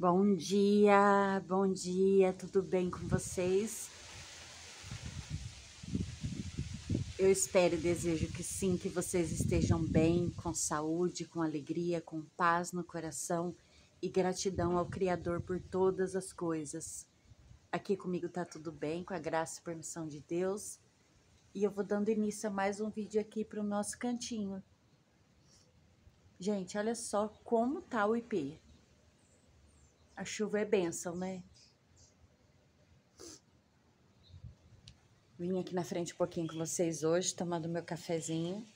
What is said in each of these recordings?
Bom dia, bom dia, tudo bem com vocês? Eu espero e desejo que sim, que vocês estejam bem, com saúde, com alegria, com paz no coração e gratidão ao Criador por todas as coisas. Aqui comigo tá tudo bem, com a graça e permissão de Deus. E eu vou dando início a mais um vídeo aqui para o nosso cantinho. Gente, olha só como tá o IP. A chuva é bênção, né? Vim aqui na frente um pouquinho com vocês hoje, tomando meu cafezinho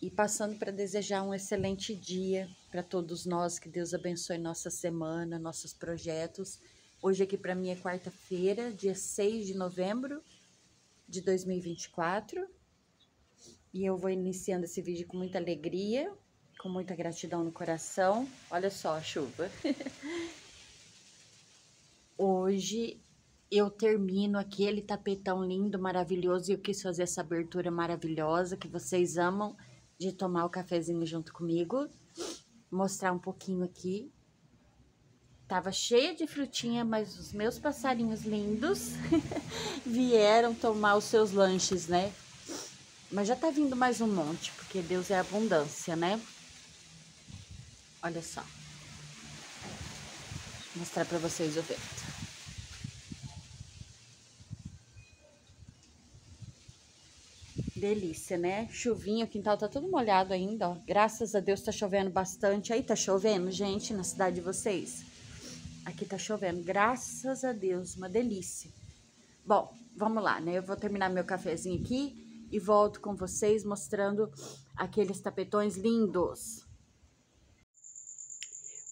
e passando para desejar um excelente dia para todos nós. Que Deus abençoe nossa semana, nossos projetos. Hoje aqui para mim é quarta-feira, dia 6 de novembro de 2024. E eu vou iniciando esse vídeo com muita alegria, com muita gratidão no coração. Olha só a chuva. hoje eu termino aquele tapetão lindo, maravilhoso, e eu quis fazer essa abertura maravilhosa que vocês amam de tomar o cafezinho junto comigo. Mostrar um pouquinho aqui. Tava cheia de frutinha, mas os meus passarinhos lindos vieram tomar os seus lanches, né? Mas já tá vindo mais um monte, porque Deus é abundância, né? Olha só. Vou mostrar para vocês o vento. delícia, né? Chuvinha, o quintal tá todo molhado ainda, ó. Graças a Deus tá chovendo bastante. Aí tá chovendo, gente, na cidade de vocês? Aqui tá chovendo, graças a Deus, uma delícia. Bom, vamos lá, né? Eu vou terminar meu cafezinho aqui e volto com vocês mostrando aqueles tapetões lindos.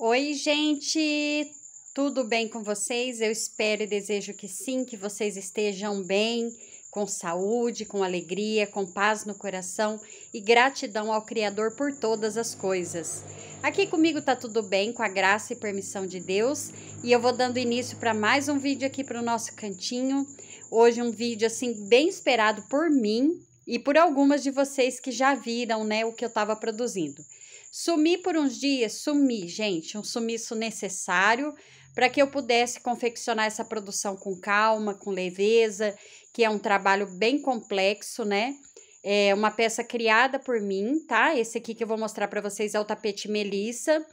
Oi, gente! Tudo bem com vocês? Eu espero e desejo que sim, que vocês estejam bem com saúde, com alegria, com paz no coração e gratidão ao Criador por todas as coisas. Aqui comigo tá tudo bem, com a graça e permissão de Deus, e eu vou dando início para mais um vídeo aqui para o nosso cantinho. Hoje um vídeo assim bem esperado por mim e por algumas de vocês que já viram, né, o que eu estava produzindo. Sumi por uns dias, sumi, gente, um sumiço necessário para que eu pudesse confeccionar essa produção com calma, com leveza que é um trabalho bem complexo, né? É uma peça criada por mim, tá? Esse aqui que eu vou mostrar para vocês é o tapete Melissa.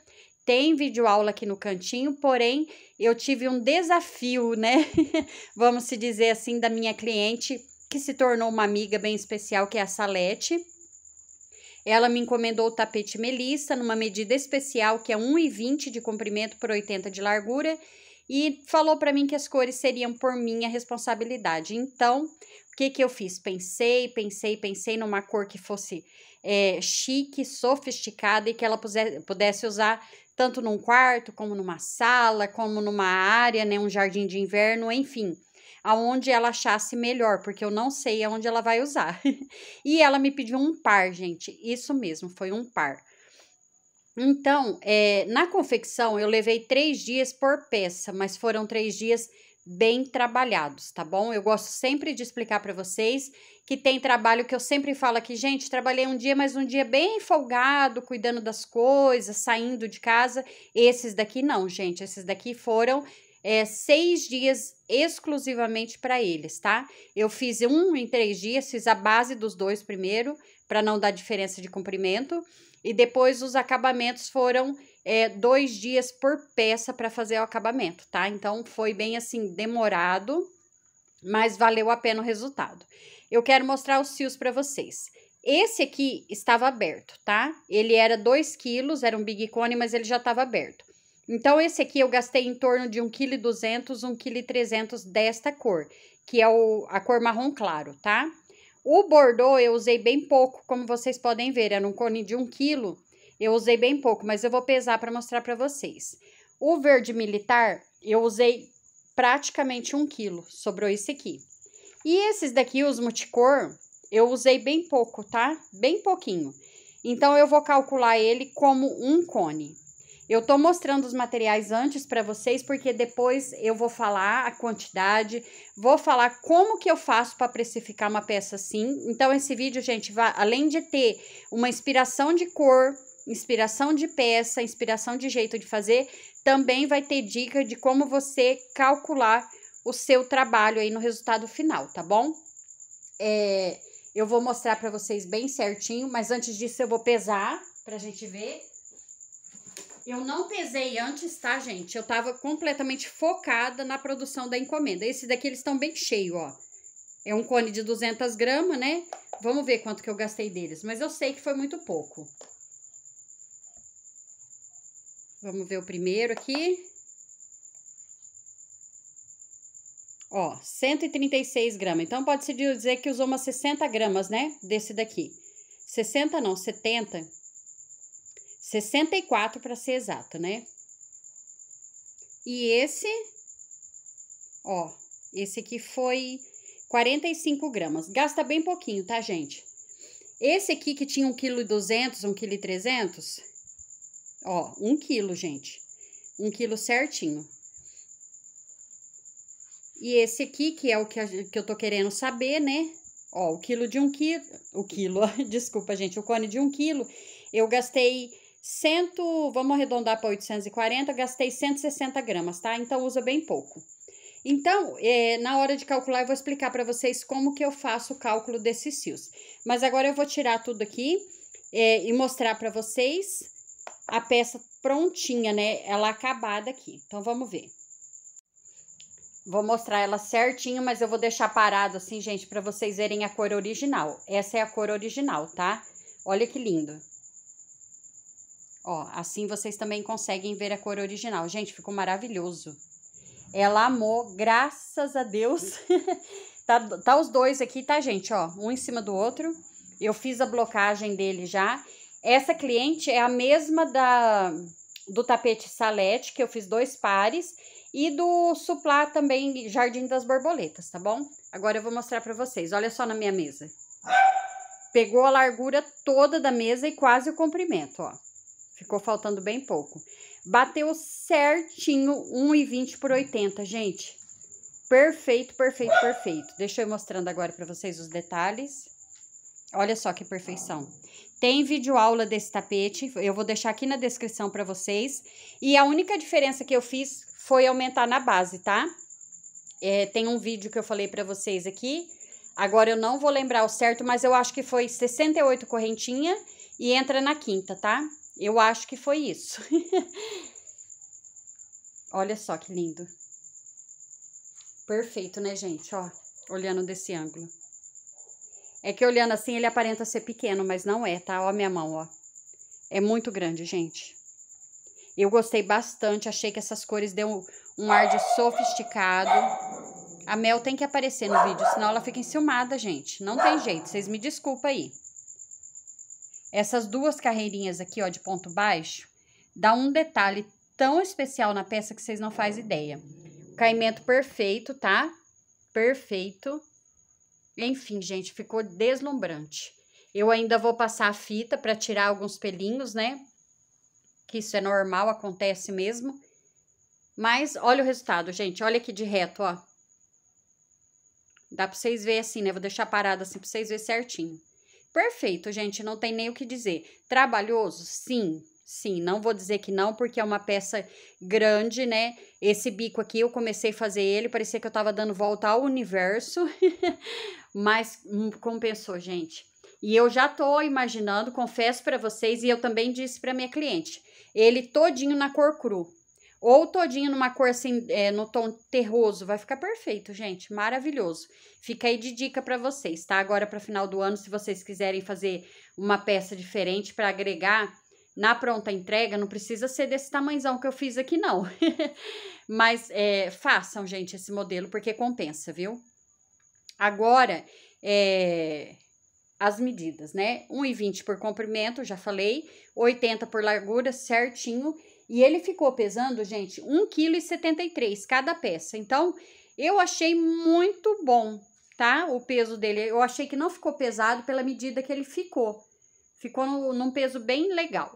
Tem vídeo aula aqui no cantinho, porém eu tive um desafio, né? Vamos se dizer assim, da minha cliente, que se tornou uma amiga bem especial, que é a Salete. Ela me encomendou o tapete Melissa numa medida especial, que é 1,20 de comprimento por 80 de largura, e falou para mim que as cores seriam por minha responsabilidade. Então, o que, que eu fiz? Pensei, pensei, pensei numa cor que fosse é, chique, sofisticada e que ela pudesse usar tanto num quarto, como numa sala, como numa área, né, um jardim de inverno, enfim aonde ela achasse melhor, porque eu não sei aonde ela vai usar. e ela me pediu um par, gente. Isso mesmo, foi um par. Então, é, na confecção eu levei três dias por peça, mas foram três dias bem trabalhados, tá bom? Eu gosto sempre de explicar para vocês que tem trabalho que eu sempre falo aqui, gente, trabalhei um dia, mas um dia bem folgado, cuidando das coisas, saindo de casa. Esses daqui não, gente, esses daqui foram é, seis dias exclusivamente para eles, tá? Eu fiz um em três dias, fiz a base dos dois primeiro, para não dar diferença de comprimento. E depois os acabamentos foram é, dois dias por peça para fazer o acabamento, tá? Então foi bem assim demorado, mas valeu a pena o resultado. Eu quero mostrar os fios para vocês. Esse aqui estava aberto, tá? Ele era 2 quilos, era um Big Cone, mas ele já estava aberto. Então, esse aqui eu gastei em torno de 1,2 kg, 1,3 kg desta cor, que é o, a cor marrom claro, tá? O Bordeaux eu usei bem pouco, como vocês podem ver, era um cone de 1 kg. Eu usei bem pouco, mas eu vou pesar para mostrar para vocês. O verde militar eu usei praticamente 1 kg, sobrou esse aqui. E esses daqui, os multicor, eu usei bem pouco, tá? Bem pouquinho. Então, eu vou calcular ele como um cone. Eu tô mostrando os materiais antes para vocês, porque depois eu vou falar a quantidade, vou falar como que eu faço para precificar uma peça assim. Então, esse vídeo, gente, vai, além de ter uma inspiração de cor, inspiração de peça, inspiração de jeito de fazer, também vai ter dica de como você calcular o seu trabalho aí no resultado final, tá bom? É, eu vou mostrar para vocês bem certinho, mas antes disso eu vou pesar pra gente ver. Eu não pesei antes, tá, gente? Eu tava completamente focada na produção da encomenda. Esse daqui eles estão bem cheio, ó. É um cone de 200 gramas, né? Vamos ver quanto que eu gastei deles. Mas eu sei que foi muito pouco. Vamos ver o primeiro aqui. Ó, 136 gramas. Então, pode-se dizer que usou umas 60 gramas, né? Desse daqui. 60 não, 70. 64 para ser exato, né? E esse, ó, esse aqui foi 45 gramas. Gasta bem pouquinho, tá, gente? Esse aqui que tinha 1,2 kg, 1,3 kg, ó, 1 kg, gente. 1 kg certinho. E esse aqui, que é o que, a, que eu tô querendo saber, né? Ó, o quilo de 1 um quilo, o quilo, desculpa, gente, o cone de 1 um quilo, eu gastei 100, vamos arredondar para 840, gastei 160 gramas, tá? Então, usa bem pouco. Então, é, na hora de calcular, eu vou explicar para vocês como que eu faço o cálculo desses fios. Mas agora eu vou tirar tudo aqui é, e mostrar para vocês a peça prontinha, né? Ela acabada aqui. Então, vamos ver. Vou mostrar ela certinho, mas eu vou deixar parado assim, gente, para vocês verem a cor original. Essa é a cor original, tá? Olha que lindo. Ó, assim vocês também conseguem ver a cor original. Gente, ficou maravilhoso. Ela amou, graças a Deus. tá, tá os dois aqui, tá, gente? Ó, um em cima do outro. Eu fiz a blocagem dele já. Essa cliente é a mesma da do tapete salete, que eu fiz dois pares. E do suplá também, Jardim das Borboletas, tá bom? Agora eu vou mostrar pra vocês. Olha só na minha mesa. Pegou a largura toda da mesa e quase o comprimento, ó ficou faltando bem pouco. Bateu certinho 1,20 por 80, gente. Perfeito, perfeito, perfeito. Deixa eu ir mostrando agora para vocês os detalhes. Olha só que perfeição. Tem vídeo aula desse tapete, eu vou deixar aqui na descrição para vocês. E a única diferença que eu fiz foi aumentar na base, tá? É, tem um vídeo que eu falei para vocês aqui. Agora eu não vou lembrar o certo, mas eu acho que foi 68 correntinha e entra na quinta, tá? Eu acho que foi isso. Olha só que lindo. Perfeito, né, gente? Ó, olhando desse ângulo. É que olhando assim ele aparenta ser pequeno, mas não é, tá? Ó minha mão, ó. É muito grande, gente. Eu gostei bastante, achei que essas cores deu um ar de sofisticado. A Mel tem que aparecer no vídeo, senão ela fica enciumada, gente. Não tem jeito, vocês me desculpem aí. Essas duas carreirinhas aqui, ó, de ponto baixo, dá um detalhe tão especial na peça que vocês não fazem ideia. Caimento perfeito, tá? Perfeito. Enfim, gente, ficou deslumbrante. Eu ainda vou passar a fita para tirar alguns pelinhos, né? Que isso é normal, acontece mesmo. Mas olha o resultado, gente. Olha aqui de reto, ó. Dá pra vocês verem assim, né? Vou deixar parado assim pra vocês verem certinho. Perfeito, gente, não tem nem o que dizer. Trabalhoso? Sim, sim, não vou dizer que não, porque é uma peça grande, né? Esse bico aqui, eu comecei a fazer ele, parecia que eu tava dando volta ao universo, mas hum, compensou, gente. E eu já tô imaginando, confesso para vocês, e eu também disse para minha cliente, ele todinho na cor cru. Ou todinho numa cor assim, é, no tom terroso, vai ficar perfeito, gente, maravilhoso. Fica aí de dica para vocês, tá? Agora para final do ano, se vocês quiserem fazer uma peça diferente para agregar na pronta entrega, não precisa ser desse tamanhozão que eu fiz aqui não. Mas é, façam, gente, esse modelo porque compensa, viu? Agora, é, as medidas, né? 1,20 por comprimento, já falei, 80 por largura, certinho. E ele ficou pesando, gente, 1,73 kg cada peça. Então, eu achei muito bom, tá? O peso dele. Eu achei que não ficou pesado pela medida que ele ficou. Ficou no, num peso bem legal.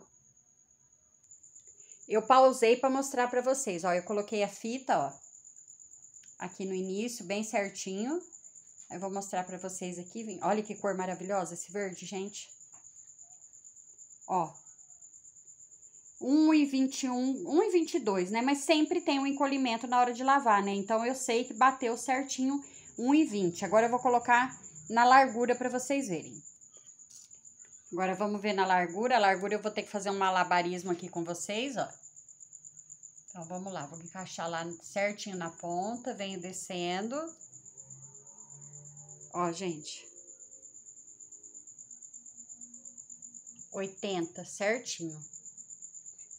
Eu pausei para mostrar para vocês, ó. Eu coloquei a fita, ó, aqui no início, bem certinho. Eu vou mostrar para vocês aqui. Olha que cor maravilhosa esse verde, gente. Ó, 1,21, 1,22, né? Mas sempre tem um encolhimento na hora de lavar, né? Então, eu sei que bateu certinho 1,20. Agora, eu vou colocar na largura para vocês verem. Agora, vamos ver na largura. A largura, eu vou ter que fazer um malabarismo aqui com vocês, ó. Então, vamos lá. Vou encaixar lá certinho na ponta. Venho descendo. Ó, gente. 80, certinho.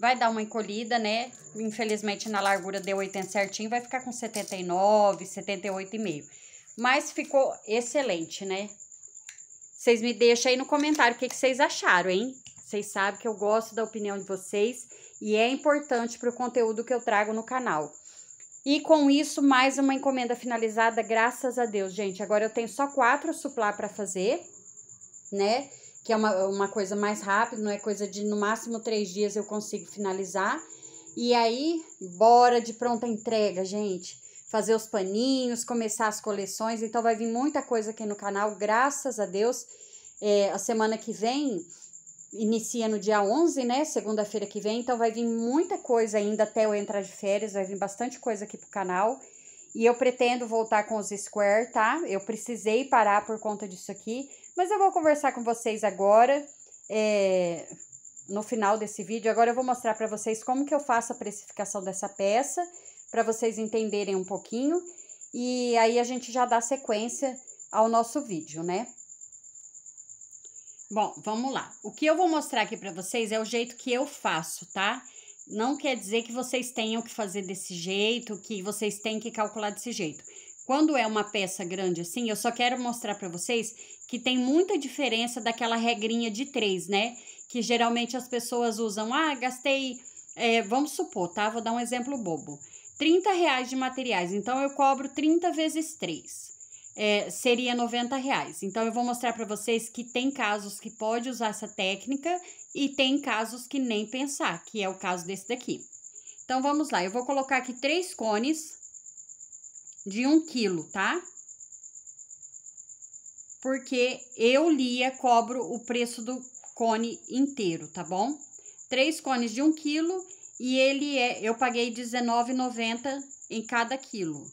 Vai dar uma encolhida, né? Infelizmente, na largura deu 80 certinho, vai ficar com 79, 78,5. Mas ficou excelente, né? Vocês me deixam aí no comentário o que, que vocês acharam, hein? Vocês sabem que eu gosto da opinião de vocês e é importante para o conteúdo que eu trago no canal. E com isso, mais uma encomenda finalizada, graças a Deus, gente. Agora eu tenho só quatro suplá para fazer, né? que é uma, uma coisa mais rápida, não é coisa de no máximo três dias eu consigo finalizar. E aí, bora de pronta entrega, gente. Fazer os paninhos, começar as coleções. Então, vai vir muita coisa aqui no canal, graças a Deus. É, a semana que vem inicia no dia 11, né? Segunda-feira que vem. Então, vai vir muita coisa ainda até eu entrar de férias. Vai vir bastante coisa aqui pro canal. E eu pretendo voltar com os Square, tá? Eu precisei parar por conta disso aqui. Mas eu vou conversar com vocês agora, é, no final desse vídeo. Agora eu vou mostrar para vocês como que eu faço a precificação dessa peça, para vocês entenderem um pouquinho. E aí a gente já dá sequência ao nosso vídeo, né? Bom, vamos lá. O que eu vou mostrar aqui para vocês é o jeito que eu faço, tá? Não quer dizer que vocês tenham que fazer desse jeito, que vocês têm que calcular desse jeito. Quando é uma peça grande assim, eu só quero mostrar para vocês que tem muita diferença daquela regrinha de três, né? Que geralmente as pessoas usam, ah, gastei, é, vamos supor, tá? Vou dar um exemplo bobo. 30 reais de materiais, então eu cobro 30 vezes 3. É, seria 90 reais. Então, eu vou mostrar para vocês que tem casos que pode usar essa técnica e tem casos que nem pensar, que é o caso desse daqui. Então, vamos lá. Eu vou colocar aqui três cones de 1 um quilo, tá? porque eu, Lia, cobro o preço do cone inteiro, tá bom? Três cones de um quilo e ele é, eu paguei R$19,90 em cada quilo.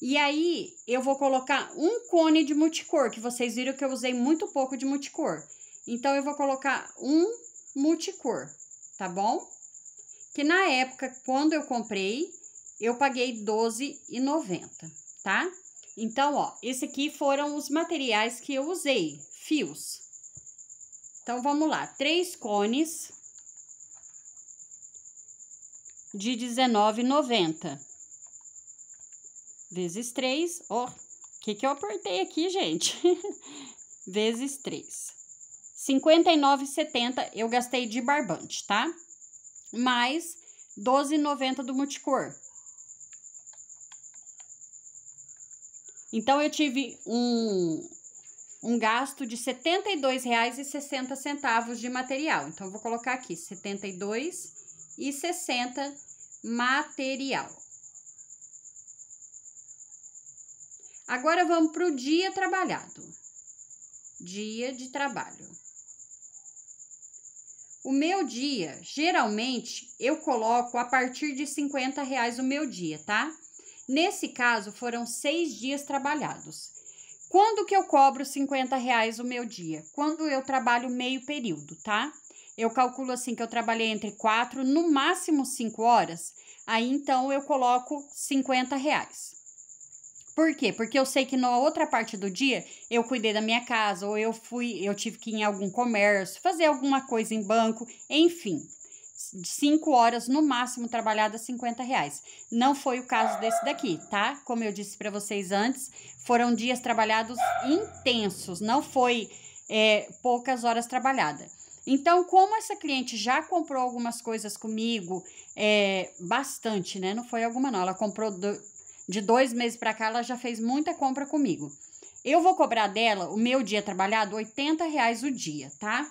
E aí, eu vou colocar um cone de multicor, que vocês viram que eu usei muito pouco de multicor. Então, eu vou colocar um multicor, tá bom? Que na época, quando eu comprei, eu paguei R$12,90, tá? Então, ó, esse aqui foram os materiais que eu usei, fios. Então, vamos lá, três cones de R$19,90. Vezes três, ó, o que que eu apertei aqui, gente? vezes três. R$59,70 eu gastei de barbante, tá? Mais R$12,90 do multicor. Então, eu tive um, um gasto de R$ 72,60 de material. Então, vou colocar aqui R$ 72,60 material. Agora, vamos para o dia trabalhado. Dia de trabalho. O meu dia, geralmente, eu coloco a partir de 50 reais o meu dia, tá? Nesse caso, foram seis dias trabalhados. Quando que eu cobro 50 reais o meu dia? Quando eu trabalho meio período, tá? Eu calculo assim que eu trabalhei entre quatro, no máximo cinco horas. Aí então eu coloco 50 reais. Por quê? Porque eu sei que na outra parte do dia eu cuidei da minha casa, ou eu fui, eu tive que ir em algum comércio, fazer alguma coisa em banco, enfim. 5 horas no máximo trabalhadas 50 reais. Não foi o caso desse daqui, tá? Como eu disse para vocês antes, foram dias trabalhados intensos, não foi é, poucas horas trabalhadas. Então, como essa cliente já comprou algumas coisas comigo, é, bastante, né? Não foi alguma, não. Ela comprou do, de dois meses para cá, ela já fez muita compra comigo. Eu vou cobrar dela o meu dia trabalhado, 80 reais o dia, tá?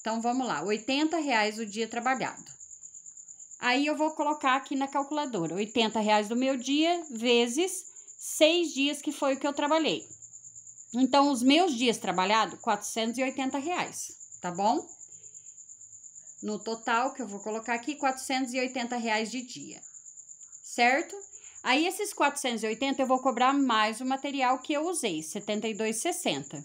Então vamos lá, 80 reais o dia trabalhado. Aí eu vou colocar aqui na calculadora, 80 reais do meu dia vezes seis dias que foi o que eu trabalhei. Então os meus dias trabalhados, 480 reais, tá bom? No total que eu vou colocar aqui, 480 reais de dia, certo? Aí esses 480 eu vou cobrar mais o material que eu usei, 72,60.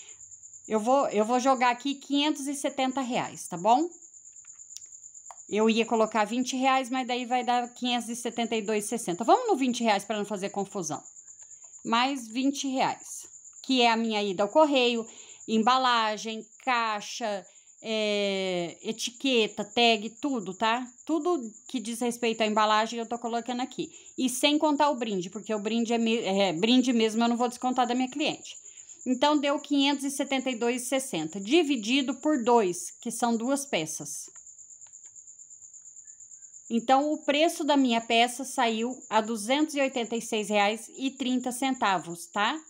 Eu vou, eu vou jogar aqui 570 reais, tá bom? Eu ia colocar 20 reais, mas daí vai dar 572,60. Vamos no 20 reais para não fazer confusão. Mais 20 reais, que é a minha ida ao correio, embalagem, caixa, é, etiqueta, tag, tudo, tá? Tudo que diz respeito à embalagem eu tô colocando aqui. E sem contar o brinde, porque o brinde é, é brinde mesmo, eu não vou descontar da minha cliente. Então deu 572,60 dividido por 2, que são duas peças. Então o preço da minha peça saiu a R$ 286,30, tá?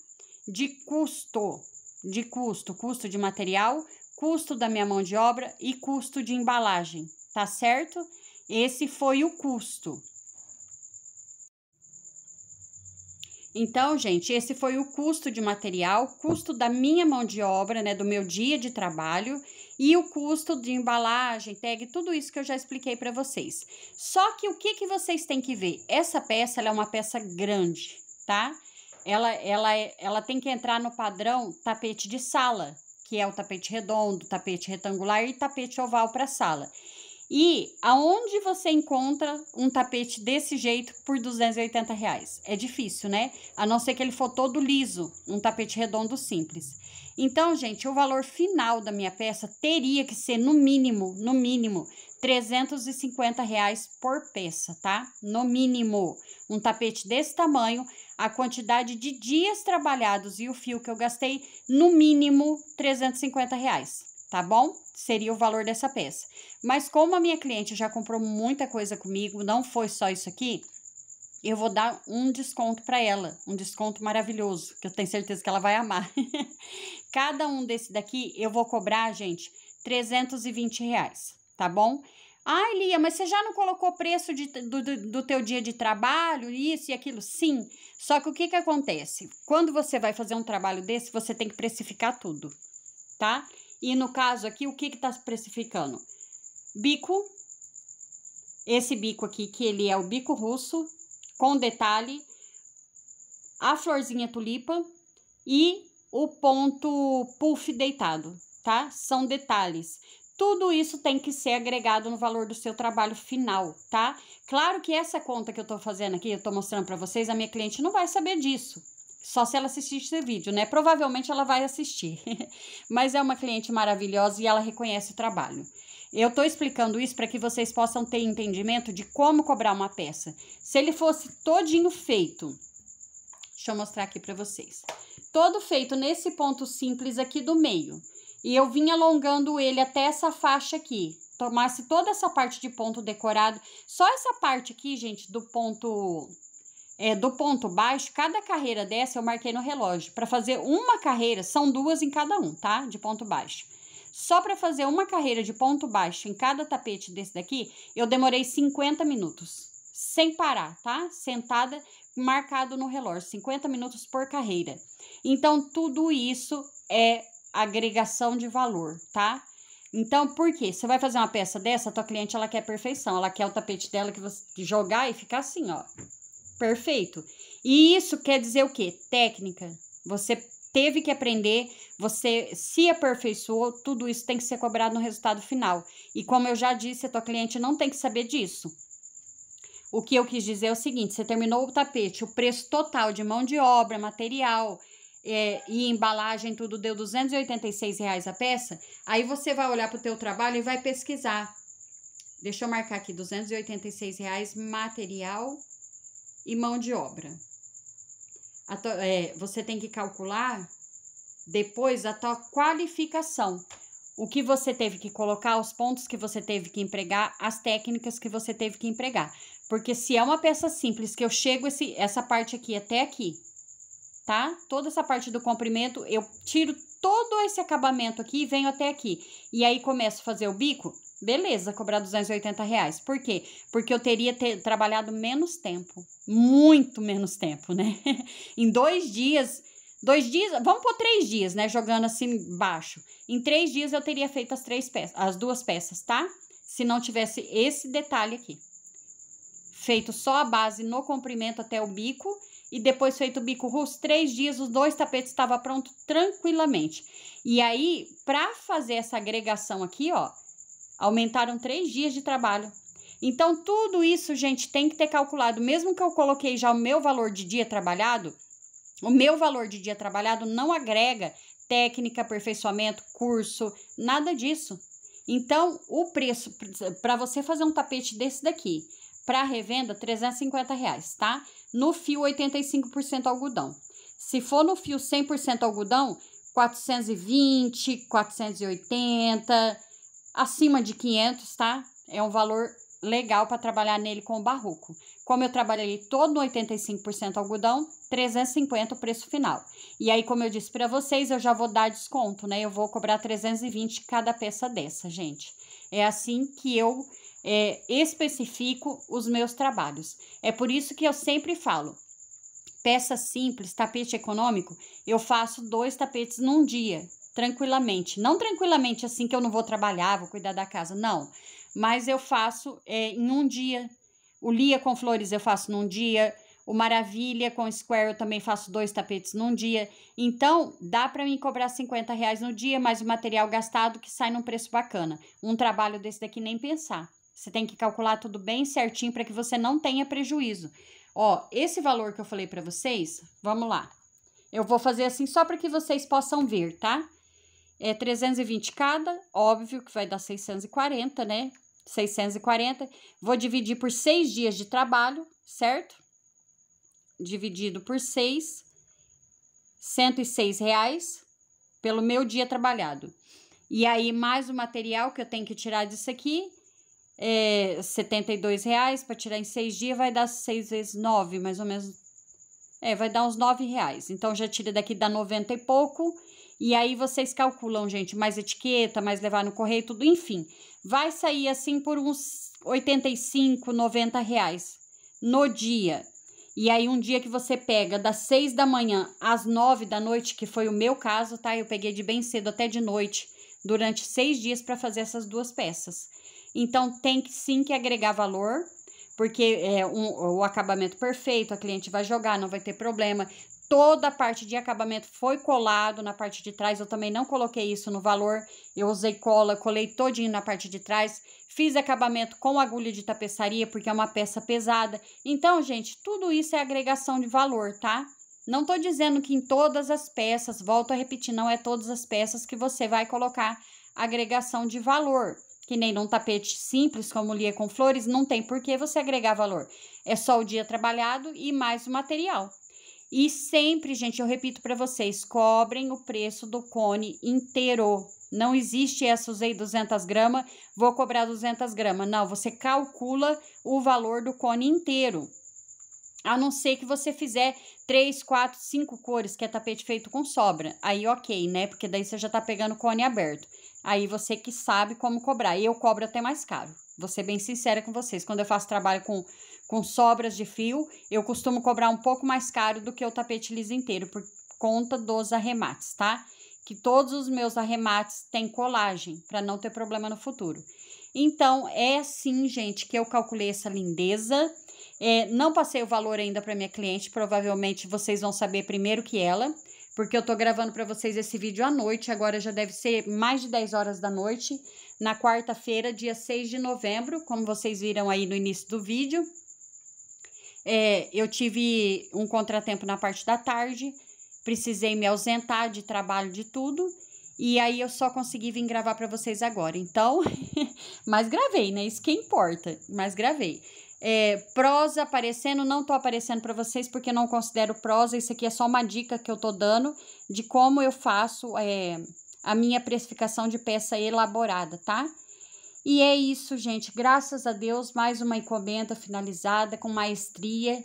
De custo, de custo, custo de material, custo da minha mão de obra e custo de embalagem, tá certo? Esse foi o custo. Então, gente, esse foi o custo de material, custo da minha mão de obra, né, do meu dia de trabalho e o custo de embalagem, tag, tudo isso que eu já expliquei para vocês. Só que o que, que vocês têm que ver? Essa peça, é uma peça grande, tá? Ela, ela, é, ela tem que entrar no padrão tapete de sala, que é o tapete redondo, tapete retangular e tapete oval para sala. E aonde você encontra um tapete desse jeito por 280 reais? É difícil, né? A não ser que ele for todo liso, um tapete redondo simples. Então, gente, o valor final da minha peça teria que ser no mínimo, no mínimo, 350 reais por peça, tá? No mínimo, um tapete desse tamanho, a quantidade de dias trabalhados e o fio que eu gastei, no mínimo 350 reais tá bom? Seria o valor dessa peça. Mas como a minha cliente já comprou muita coisa comigo, não foi só isso aqui, eu vou dar um desconto para ela, um desconto maravilhoso, que eu tenho certeza que ela vai amar. Cada um desse daqui eu vou cobrar, gente, 320 reais, tá bom? Ai, Lia, mas você já não colocou preço de, do, do, do teu dia de trabalho, isso e aquilo? Sim, só que o que, que acontece? Quando você vai fazer um trabalho desse, você tem que precificar tudo, tá? Tá? E no caso aqui, o que que tá precificando? Bico, esse bico aqui, que ele é o bico russo, com detalhe, a florzinha tulipa e o ponto puff deitado, tá? São detalhes. Tudo isso tem que ser agregado no valor do seu trabalho final, tá? Claro que essa conta que eu tô fazendo aqui, eu tô mostrando para vocês, a minha cliente não vai saber disso, só se ela assistir esse vídeo, né? Provavelmente ela vai assistir. Mas é uma cliente maravilhosa e ela reconhece o trabalho. Eu estou explicando isso para que vocês possam ter entendimento de como cobrar uma peça. Se ele fosse todinho feito, deixa eu mostrar aqui para vocês. Todo feito nesse ponto simples aqui do meio. E eu vim alongando ele até essa faixa aqui. Tomasse toda essa parte de ponto decorado. Só essa parte aqui, gente, do ponto é, do ponto baixo, cada carreira dessa eu marquei no relógio. Para fazer uma carreira, são duas em cada um, tá? De ponto baixo. Só para fazer uma carreira de ponto baixo em cada tapete desse daqui, eu demorei 50 minutos. Sem parar, tá? Sentada, marcado no relógio, 50 minutos por carreira. Então, tudo isso é agregação de valor, tá? Então, por quê? Você vai fazer uma peça dessa, a tua cliente ela quer perfeição, ela quer o tapete dela que você jogar e ficar assim, ó. Perfeito. E isso quer dizer o quê? Técnica. Você teve que aprender, você se aperfeiçoou, tudo isso tem que ser cobrado no resultado final. E como eu já disse, a tua cliente não tem que saber disso. O que eu quis dizer é o seguinte: você terminou o tapete, o preço total de mão de obra, material é, e embalagem, tudo deu 286 reais a peça. Aí você vai olhar para o teu trabalho e vai pesquisar. Deixa eu marcar aqui 286 reais material e mão de obra. To, é, você tem que calcular depois a tua qualificação. O que você teve que colocar, os pontos que você teve que empregar, as técnicas que você teve que empregar. Porque se é uma peça simples, que eu chego esse, essa parte aqui até aqui, tá? Toda essa parte do comprimento, eu tiro todo esse acabamento aqui e venho até aqui. E aí começo a fazer o bico, Beleza, cobrar 280 reais. Por quê? Porque eu teria ter trabalhado menos tempo. Muito menos tempo, né? em dois dias. Dois dias, vamos por três dias, né? Jogando assim baixo. Em três dias eu teria feito as três peças, as duas peças, tá? Se não tivesse esse detalhe aqui. Feito só a base no comprimento até o bico e depois feito o bico russo, três dias, os dois tapetes estavam prontos tranquilamente. E aí, para fazer essa agregação aqui, ó, Aumentaram três dias de trabalho. Então, tudo isso, gente, tem que ter calculado. Mesmo que eu coloquei já o meu valor de dia trabalhado, o meu valor de dia trabalhado não agrega técnica, aperfeiçoamento, curso, nada disso. Então, o preço para você fazer um tapete desse daqui, para revenda, 350 reais, tá? No fio, 85% algodão. Se for no fio 100% algodão, 420, 480 acima de 500, tá? É um valor legal para trabalhar nele com o barroco. Como eu trabalhei todo 85% algodão, 350 o preço final. E aí, como eu disse para vocês, eu já vou dar desconto, né? Eu vou cobrar 320 cada peça dessa, gente. É assim que eu é, especifico os meus trabalhos. É por isso que eu sempre falo, peça simples, tapete econômico, eu faço dois tapetes num dia, tranquilamente. Não tranquilamente assim que eu não vou trabalhar, vou cuidar da casa, não. Mas eu faço é, em um dia. O Lia com flores eu faço num dia. O Maravilha com Square eu também faço dois tapetes num dia. Então, dá para mim cobrar 50 reais no dia, mais o material gastado que sai num preço bacana. Um trabalho desse daqui nem pensar. Você tem que calcular tudo bem certinho para que você não tenha prejuízo. Ó, esse valor que eu falei para vocês, vamos lá. Eu vou fazer assim só para que vocês possam ver, tá? é 320 cada, óbvio que vai dar 640, né? 640. Vou dividir por seis dias de trabalho, certo? Dividido por seis, 106 reais pelo meu dia trabalhado. E aí, mais o material que eu tenho que tirar disso aqui, é, 72 reais para tirar em seis dias, vai dar seis vezes nove, mais ou menos. É, vai dar uns nove reais. Então, já tira daqui, dá 90 e pouco. E aí vocês calculam, gente, mais etiqueta, mais levar no correio, tudo, enfim. Vai sair assim por uns 85, 90 reais no dia. E aí, um dia que você pega das 6 da manhã às 9 da noite, que foi o meu caso, tá? Eu peguei de bem cedo até de noite, durante seis dias, para fazer essas duas peças. Então, tem que sim que agregar valor, porque é um, o acabamento perfeito, a cliente vai jogar, não vai ter problema toda a parte de acabamento foi colado na parte de trás. Eu também não coloquei isso no valor. Eu usei cola, colei todinho na parte de trás. Fiz acabamento com agulha de tapeçaria, porque é uma peça pesada. Então, gente, tudo isso é agregação de valor, tá? Não tô dizendo que em todas as peças, volto a repetir, não é todas as peças que você vai colocar agregação de valor. Que nem num tapete simples, como lia com flores, não tem por que você agregar valor. É só o dia trabalhado e mais o material. E sempre, gente, eu repito para vocês, cobrem o preço do cone inteiro. Não existe essa, usei 200 gramas, vou cobrar 200 gramas. Não, você calcula o valor do cone inteiro. A não ser que você fizer 3, 4, 5 cores, que é tapete feito com sobra. Aí ok, né? Porque daí você já tá pegando cone aberto. Aí você que sabe como cobrar. E eu cobro até mais caro. Vou ser bem sincera com vocês. Quando eu faço trabalho com com sobras de fio, eu costumo cobrar um pouco mais caro do que o tapete liso inteiro, por conta dos arremates, tá? Que todos os meus arremates têm colagem, para não ter problema no futuro. Então, é assim, gente, que eu calculei essa lindeza. É, não passei o valor ainda para minha cliente, provavelmente vocês vão saber primeiro que ela, porque eu tô gravando para vocês esse vídeo à noite, agora já deve ser mais de 10 horas da noite, na quarta-feira, dia 6 de novembro, como vocês viram aí no início do vídeo. É, eu tive um contratempo na parte da tarde, precisei me ausentar de trabalho, de tudo. E aí eu só consegui vir gravar para vocês agora. Então, mas gravei, né? Isso que importa, mas gravei. É, prosa aparecendo, não tô aparecendo para vocês porque não considero prosa. Isso aqui é só uma dica que eu tô dando de como eu faço é, a minha precificação de peça elaborada, tá? E é isso, gente. Graças a Deus, mais uma encomenda finalizada com maestria,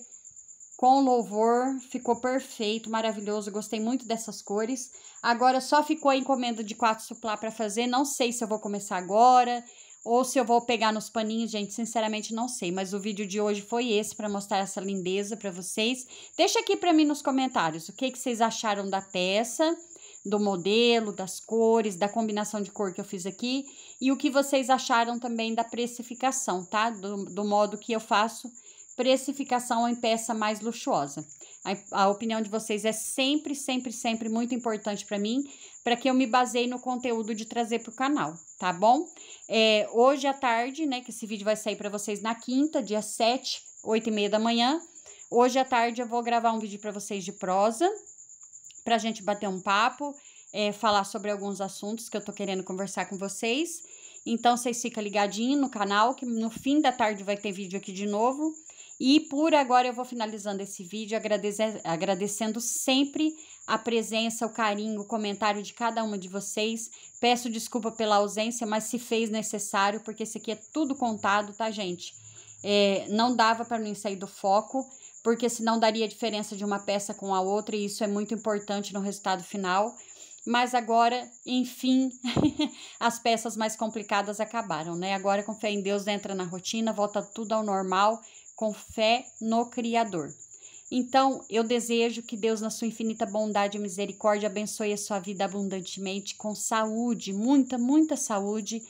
com louvor. Ficou perfeito, maravilhoso. Gostei muito dessas cores. Agora só ficou a encomenda de quatro suplá para fazer. Não sei se eu vou começar agora ou se eu vou pegar nos paninhos, gente, sinceramente não sei, mas o vídeo de hoje foi esse para mostrar essa lindeza para vocês. Deixa aqui para mim nos comentários o que, que vocês acharam da peça, do modelo, das cores, da combinação de cor que eu fiz aqui e o que vocês acharam também da precificação, tá? Do, do modo que eu faço precificação em peça mais luxuosa. A, a opinião de vocês é sempre, sempre, sempre muito importante para mim, para que eu me baseie no conteúdo de trazer para o canal, tá bom? É, hoje à tarde, né, que esse vídeo vai sair para vocês na quinta, dia 7, 8 e meia da manhã. Hoje à tarde eu vou gravar um vídeo para vocês de prosa, para a gente bater um papo é, falar sobre alguns assuntos que eu tô querendo conversar com vocês. Então, vocês ficam ligadinhos no canal, que no fim da tarde vai ter vídeo aqui de novo. E por agora eu vou finalizando esse vídeo, agradecendo sempre a presença, o carinho, o comentário de cada uma de vocês. Peço desculpa pela ausência, mas se fez necessário, porque esse aqui é tudo contado, tá, gente? É, não dava para mim sair do foco, porque senão daria diferença de uma peça com a outra, e isso é muito importante no resultado final mas agora, enfim, as peças mais complicadas acabaram, né? Agora, com fé em Deus, entra na rotina, volta tudo ao normal, com fé no Criador. Então, eu desejo que Deus, na sua infinita bondade e misericórdia, abençoe a sua vida abundantemente, com saúde, muita, muita saúde,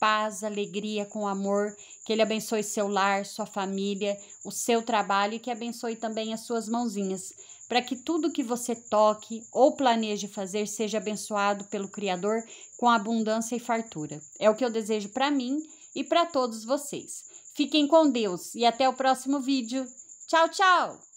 paz, alegria, com amor, que Ele abençoe seu lar, sua família, o seu trabalho e que abençoe também as suas mãozinhas para que tudo que você toque ou planeje fazer seja abençoado pelo Criador com abundância e fartura. É o que eu desejo para mim e para todos vocês. Fiquem com Deus e até o próximo vídeo. Tchau, tchau!